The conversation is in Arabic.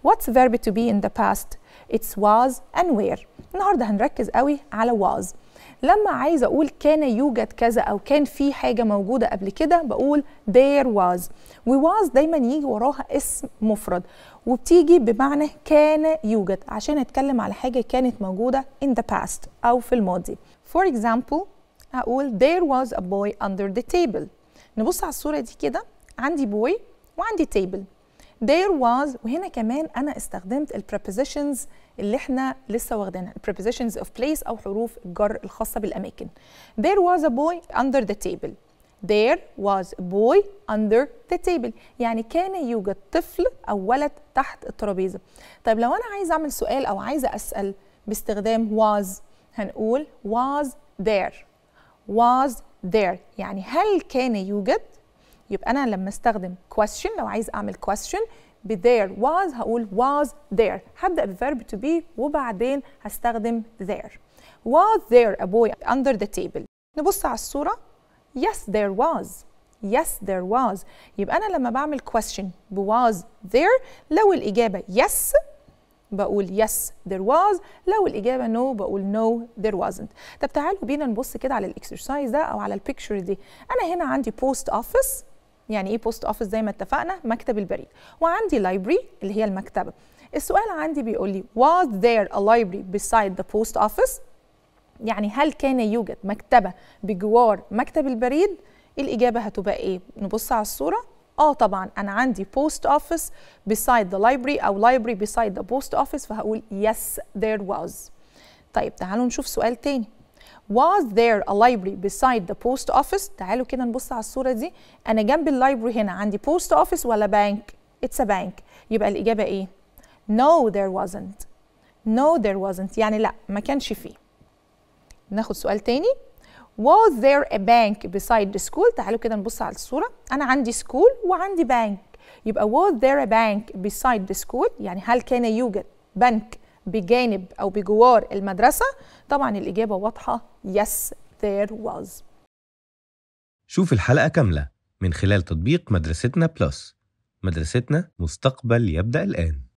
What's verb to be in the past? It's was and were. النهارده هنركز قوي على was. لما عايزه اقول كان يوجد كذا او كان في حاجه موجوده قبل كده بقول there was و was دايما يجي وراها اسم مفرد وبتيجي بمعنى كان يوجد عشان اتكلم على حاجه كانت موجوده in the past او في الماضي for example هقول there was a boy under the table نبص على الصوره دي كده عندي boy وعندي table there was وهنا كمان انا استخدمت البريبوزيشنز اللي احنا لسه واخدينها البريبوزيشنز اوف بليس او حروف الجر الخاصه بالاماكن there was a boy under the table there was a boy under the table يعني كان يوجد طفل او ولد تحت الترابيزه طيب لو انا عايز اعمل سؤال او عايزه اسال باستخدام was هنقول was there was there يعني هل كان يوجد يبقى انا لما استخدم question لو عايز اعمل question be there was هقول was there هبدا بفيرب to be وبعدين هستخدم there was there a boy under the table نبص على الصوره yes there was yes there was يبقى انا لما بعمل question ب was there لو الاجابه yes بقول yes there was لو الإجابة no بقول no there wasn't طب تعالوا بينا نبص كده على الإكسرسايز ده أو على البيكتشر دي أنا هنا عندي post office يعني ايه بوست اوفيس زي ما اتفقنا مكتب البريد وعندي لايبرري اللي هي المكتبه السؤال عندي بيقول لي was there a library beside the post office يعني هل كان يوجد مكتبه بجوار مكتب البريد الاجابه هتبقى ايه نبص على الصوره اه طبعا انا عندي بوست اوفيس beside the library او library beside the post office فهقول yes there was طيب تعالوا نشوف سؤال تاني was there a library beside the post office تعالوا كده نبص على الصورة دي أنا جنب اللايبري هنا عندي post office ولا bank it's a bank يبقى الإجابة إيه no there wasn't no there wasn't يعني لا ما كانش فيه ناخد سؤال تاني was there a bank beside the school تعالوا كده نبص على الصورة أنا عندي school وعندي bank يبقى was there a bank beside the school يعني هل كان يوجد بنك بجانب أو بجوار المدرسة؟ طبعا الإجابة واضحة yes there was شوف الحلقة كاملة من خلال تطبيق مدرستنا بلس مدرستنا مستقبل يبدأ الآن